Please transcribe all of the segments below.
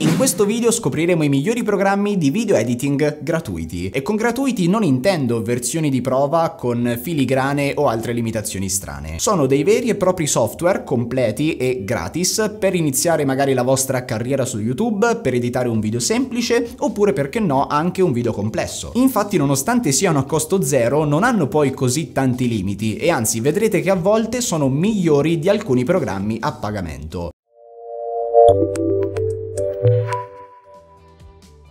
In questo video scopriremo i migliori programmi di video editing gratuiti e con gratuiti non intendo versioni di prova con filigrane o altre limitazioni strane. Sono dei veri e propri software completi e gratis per iniziare magari la vostra carriera su YouTube, per editare un video semplice oppure perché no anche un video complesso. Infatti nonostante siano a costo zero non hanno poi così tanti limiti e anzi vedrete che a volte sono migliori di alcuni programmi a pagamento.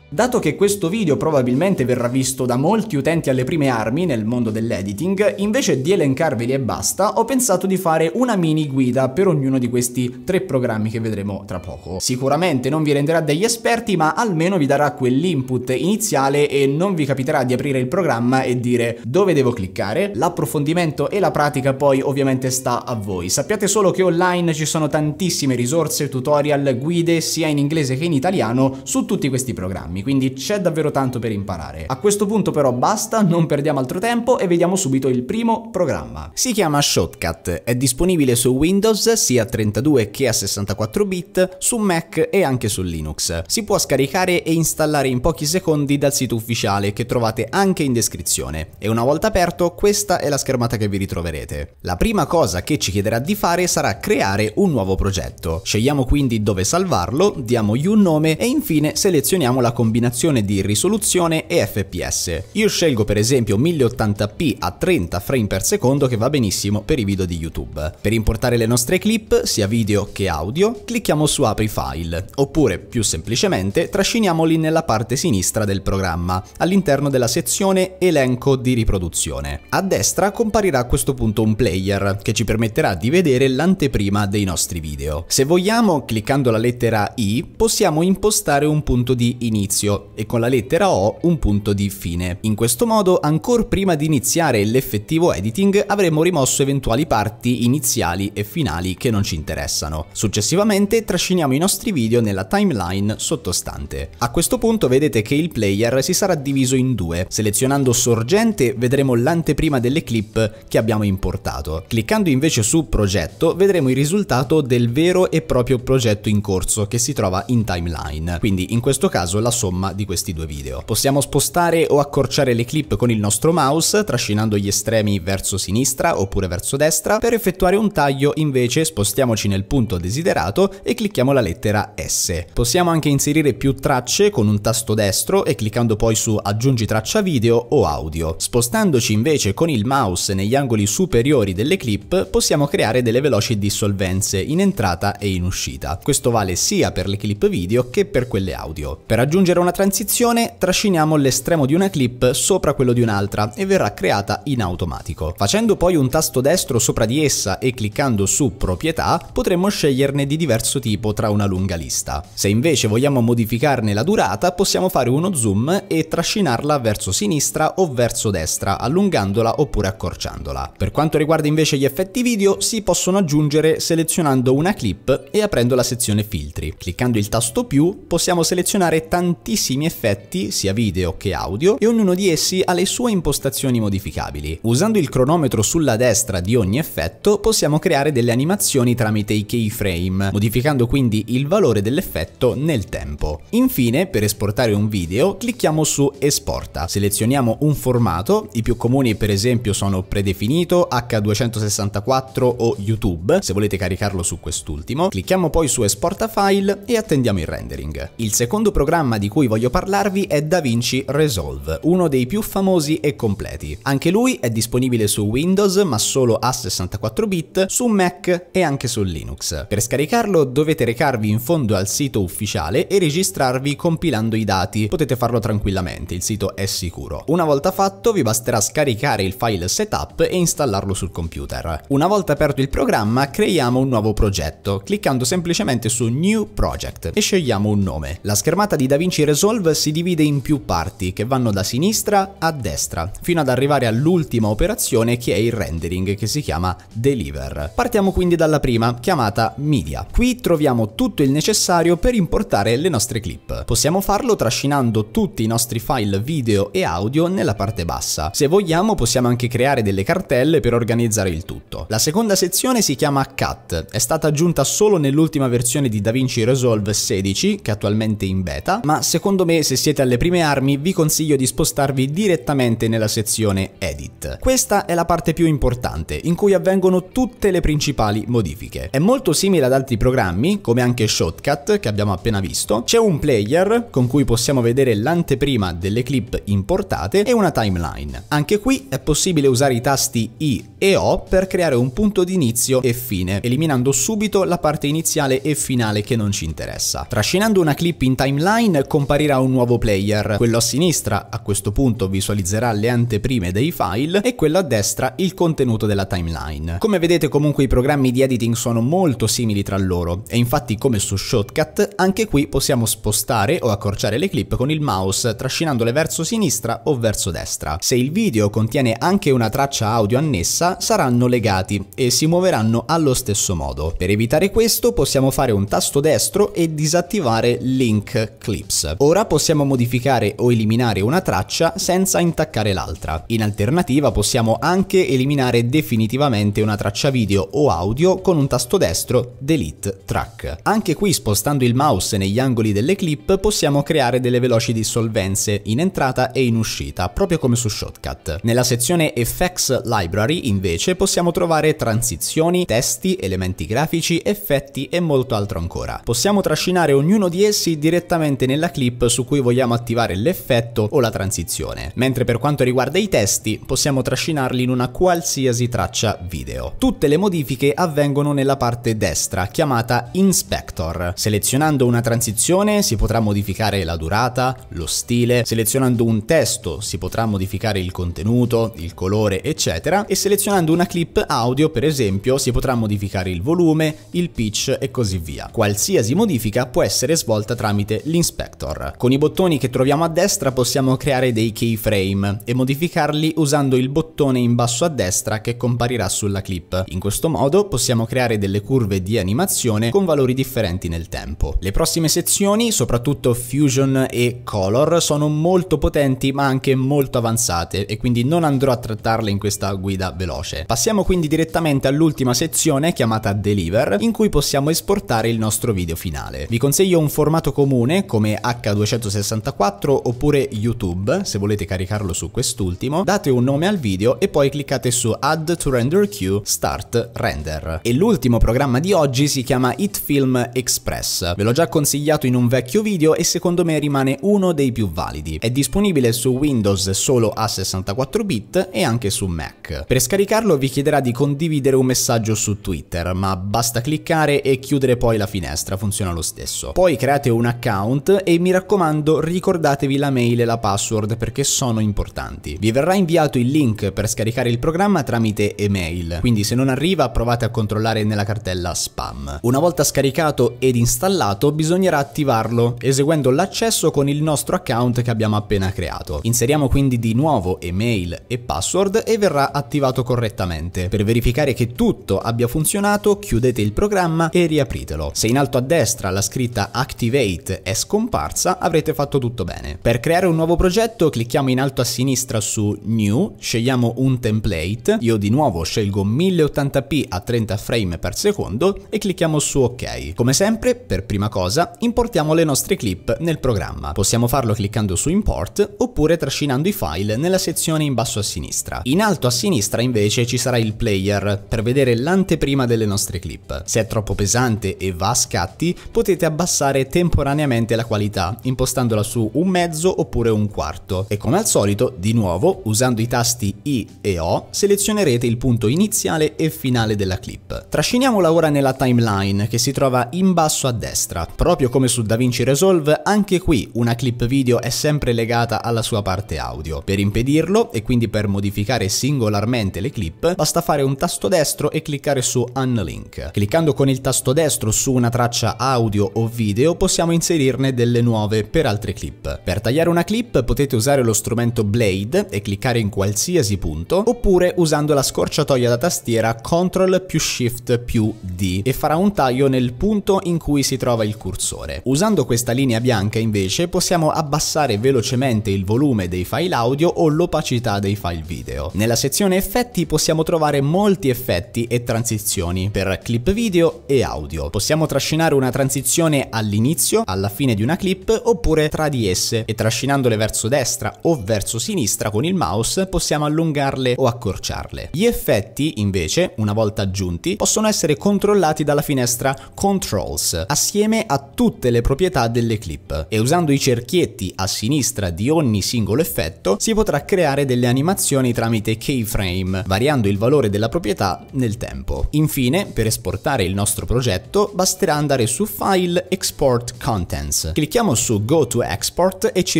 Dato che questo video probabilmente verrà visto da molti utenti alle prime armi nel mondo dell'editing, invece di elencarveli e basta, ho pensato di fare una mini guida per ognuno di questi tre programmi che vedremo tra poco. Sicuramente non vi renderà degli esperti, ma almeno vi darà quell'input iniziale e non vi capiterà di aprire il programma e dire dove devo cliccare. L'approfondimento e la pratica poi ovviamente sta a voi. Sappiate solo che online ci sono tantissime risorse, tutorial, guide, sia in inglese che in italiano, su tutti questi programmi programmi, quindi c'è davvero tanto per imparare. A questo punto però basta, non perdiamo altro tempo e vediamo subito il primo programma. Si chiama Shotcut, è disponibile su Windows sia a 32 che a 64 bit, su Mac e anche su Linux. Si può scaricare e installare in pochi secondi dal sito ufficiale che trovate anche in descrizione e una volta aperto questa è la schermata che vi ritroverete. La prima cosa che ci chiederà di fare sarà creare un nuovo progetto. Scegliamo quindi dove salvarlo, diamogli un nome e infine selezioniamo la componente combinazione di risoluzione e fps. Io scelgo per esempio 1080p a 30 frame per secondo che va benissimo per i video di YouTube. Per importare le nostre clip, sia video che audio, clicchiamo su apri file, oppure più semplicemente trasciniamoli nella parte sinistra del programma, all'interno della sezione elenco di riproduzione. A destra comparirà a questo punto un player che ci permetterà di vedere l'anteprima dei nostri video. Se vogliamo, cliccando la lettera I, possiamo impostare un punto di inizio inizio e con la lettera O un punto di fine. In questo modo, ancora prima di iniziare l'effettivo editing, avremo rimosso eventuali parti iniziali e finali che non ci interessano. Successivamente trasciniamo i nostri video nella timeline sottostante. A questo punto vedete che il player si sarà diviso in due. Selezionando sorgente vedremo l'anteprima delle clip che abbiamo importato. Cliccando invece su progetto vedremo il risultato del vero e proprio progetto in corso che si trova in timeline. Quindi in questo caso la sorgente somma di questi due video. Possiamo spostare o accorciare le clip con il nostro mouse, trascinando gli estremi verso sinistra oppure verso destra. Per effettuare un taglio invece spostiamoci nel punto desiderato e clicchiamo la lettera S. Possiamo anche inserire più tracce con un tasto destro e cliccando poi su aggiungi traccia video o audio. Spostandoci invece con il mouse negli angoli superiori delle clip possiamo creare delle veloci dissolvenze in entrata e in uscita. Questo vale sia per le clip video che per quelle audio. Per aggiungere per una transizione trasciniamo l'estremo di una clip sopra quello di un'altra e verrà creata in automatico. Facendo poi un tasto destro sopra di essa e cliccando su proprietà potremmo sceglierne di diverso tipo tra una lunga lista. Se invece vogliamo modificarne la durata possiamo fare uno zoom e trascinarla verso sinistra o verso destra allungandola oppure accorciandola. Per quanto riguarda invece gli effetti video si possono aggiungere selezionando una clip e aprendo la sezione filtri. Cliccando il tasto più possiamo selezionare tantissime tantissimi effetti, sia video che audio, e ognuno di essi ha le sue impostazioni modificabili. Usando il cronometro sulla destra di ogni effetto, possiamo creare delle animazioni tramite i keyframe, modificando quindi il valore dell'effetto nel tempo. Infine, per esportare un video, clicchiamo su Esporta. Selezioniamo un formato, i più comuni per esempio sono predefinito, H264 o YouTube, se volete caricarlo su quest'ultimo. Clicchiamo poi su Esporta file e attendiamo il rendering. Il secondo programma di cui cui voglio parlarvi è DaVinci Resolve, uno dei più famosi e completi. Anche lui è disponibile su Windows ma solo a 64 bit, su Mac e anche su Linux. Per scaricarlo dovete recarvi in fondo al sito ufficiale e registrarvi compilando i dati. Potete farlo tranquillamente, il sito è sicuro. Una volta fatto vi basterà scaricare il file setup e installarlo sul computer. Una volta aperto il programma creiamo un nuovo progetto, cliccando semplicemente su New Project e scegliamo un nome. La schermata di DaVinci resolve si divide in più parti che vanno da sinistra a destra, fino ad arrivare all'ultima operazione che è il rendering che si chiama deliver. Partiamo quindi dalla prima, chiamata media. Qui troviamo tutto il necessario per importare le nostre clip. Possiamo farlo trascinando tutti i nostri file video e audio nella parte bassa. Se vogliamo possiamo anche creare delle cartelle per organizzare il tutto. La seconda sezione si chiama cut, è stata aggiunta solo nell'ultima versione di DaVinci Resolve 16 che attualmente in beta, ma secondo me se siete alle prime armi vi consiglio di spostarvi direttamente nella sezione Edit. Questa è la parte più importante, in cui avvengono tutte le principali modifiche. È molto simile ad altri programmi, come anche Shotcut, che abbiamo appena visto. C'è un player, con cui possiamo vedere l'anteprima delle clip importate, e una timeline. Anche qui è possibile usare i tasti I e O per creare un punto di inizio e fine, eliminando subito la parte iniziale e finale che non ci interessa. Trascinando una clip in timeline, comparirà un nuovo player. Quello a sinistra a questo punto visualizzerà le anteprime dei file e quello a destra il contenuto della timeline. Come vedete comunque i programmi di editing sono molto simili tra loro e infatti come su Shortcut anche qui possiamo spostare o accorciare le clip con il mouse trascinandole verso sinistra o verso destra. Se il video contiene anche una traccia audio annessa saranno legati e si muoveranno allo stesso modo. Per evitare questo possiamo fare un tasto destro e disattivare Link Clips. Ora possiamo modificare o eliminare una traccia senza intaccare l'altra. In alternativa possiamo anche eliminare definitivamente una traccia video o audio con un tasto destro Delete Track. Anche qui spostando il mouse negli angoli delle clip possiamo creare delle veloci dissolvenze in entrata e in uscita, proprio come su Shotcut. Nella sezione Effects Library invece possiamo trovare transizioni, testi, elementi grafici, effetti e molto altro ancora. Possiamo trascinare ognuno di essi direttamente nella clip clip su cui vogliamo attivare l'effetto o la transizione, mentre per quanto riguarda i testi possiamo trascinarli in una qualsiasi traccia video. Tutte le modifiche avvengono nella parte destra, chiamata Inspector. Selezionando una transizione si potrà modificare la durata, lo stile, selezionando un testo si potrà modificare il contenuto, il colore, eccetera, e selezionando una clip audio, per esempio, si potrà modificare il volume, il pitch e così via. Qualsiasi modifica può essere svolta tramite l'Inspector editor. Con i bottoni che troviamo a destra possiamo creare dei keyframe e modificarli usando il bottone in basso a destra che comparirà sulla clip. In questo modo possiamo creare delle curve di animazione con valori differenti nel tempo. Le prossime sezioni, soprattutto Fusion e Color, sono molto potenti ma anche molto avanzate e quindi non andrò a trattarle in questa guida veloce. Passiamo quindi direttamente all'ultima sezione chiamata Deliver in cui possiamo esportare il nostro video finale. Vi consiglio un formato comune come H264 oppure YouTube, se volete caricarlo su quest'ultimo, date un nome al video e poi cliccate su Add to Render Queue Start Render. E l'ultimo programma di oggi si chiama HitFilm Express. Ve l'ho già consigliato in un vecchio video e secondo me rimane uno dei più validi. È disponibile su Windows solo a 64 bit e anche su Mac. Per scaricarlo vi chiederà di condividere un messaggio su Twitter, ma basta cliccare e chiudere poi la finestra, funziona lo stesso. Poi create un account e mi mi raccomando ricordatevi la mail e la password perché sono importanti. Vi verrà inviato il link per scaricare il programma tramite email, quindi se non arriva provate a controllare nella cartella spam. Una volta scaricato ed installato bisognerà attivarlo eseguendo l'accesso con il nostro account che abbiamo appena creato. Inseriamo quindi di nuovo email e password e verrà attivato correttamente. Per verificare che tutto abbia funzionato chiudete il programma e riapritelo. Se in alto a destra la scritta Activate è scomparsa terza avrete fatto tutto bene. Per creare un nuovo progetto clicchiamo in alto a sinistra su New, scegliamo un template, io di nuovo scelgo 1080p a 30 frame per secondo e clicchiamo su Ok. Come sempre, per prima cosa, importiamo le nostre clip nel programma. Possiamo farlo cliccando su Import oppure trascinando i file nella sezione in basso a sinistra. In alto a sinistra invece ci sarà il player per vedere l'anteprima delle nostre clip. Se è troppo pesante e va a scatti, potete abbassare temporaneamente la qualità velocità, impostandola su un mezzo oppure un quarto. E come al solito, di nuovo, usando i tasti I e O, selezionerete il punto iniziale e finale della clip. Trasciniamola ora nella timeline, che si trova in basso a destra. Proprio come su DaVinci Resolve, anche qui una clip video è sempre legata alla sua parte audio. Per impedirlo, e quindi per modificare singolarmente le clip, basta fare un tasto destro e cliccare su Unlink. Cliccando con il tasto destro su una traccia audio o video, possiamo inserirne delle nuove nuove per altre clip. Per tagliare una clip potete usare lo strumento Blade e cliccare in qualsiasi punto, oppure usando la scorciatoia da tastiera Ctrl più Shift più D e farà un taglio nel punto in cui si trova il cursore. Usando questa linea bianca invece possiamo abbassare velocemente il volume dei file audio o l'opacità dei file video. Nella sezione effetti possiamo trovare molti effetti e transizioni per clip video e audio. Possiamo trascinare una transizione all'inizio, alla fine di una clip flip oppure tra di esse e trascinandole verso destra o verso sinistra con il mouse possiamo allungarle o accorciarle. Gli effetti invece, una volta aggiunti, possono essere controllati dalla finestra Controls assieme a tutte le proprietà delle clip e usando i cerchietti a sinistra di ogni singolo effetto si potrà creare delle animazioni tramite keyframe variando il valore della proprietà nel tempo. Infine, per esportare il nostro progetto basterà andare su File Export Contents. Clicchiamo andiamo su Go to Export e ci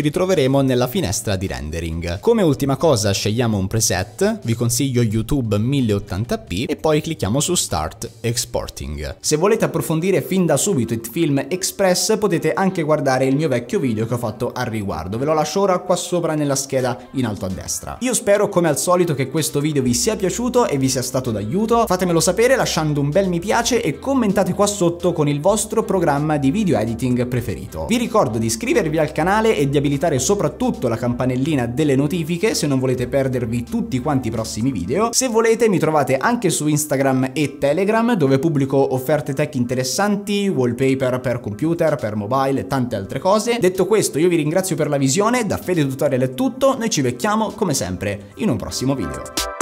ritroveremo nella finestra di rendering. Come ultima cosa scegliamo un preset, vi consiglio YouTube 1080p e poi clicchiamo su Start Exporting. Se volete approfondire fin da subito il film Express potete anche guardare il mio vecchio video che ho fatto al riguardo, ve lo lascio ora qua sopra nella scheda in alto a destra. Io spero come al solito che questo video vi sia piaciuto e vi sia stato d'aiuto, fatemelo sapere lasciando un bel mi piace e commentate qua sotto con il vostro programma di video editing preferito. Vi ricordo ricordo di iscrivervi al canale e di abilitare soprattutto la campanellina delle notifiche se non volete perdervi tutti quanti i prossimi video. Se volete mi trovate anche su Instagram e Telegram dove pubblico offerte tech interessanti, wallpaper per computer, per mobile e tante altre cose. Detto questo io vi ringrazio per la visione, da Fede Tutorial è tutto, noi ci becchiamo come sempre in un prossimo video.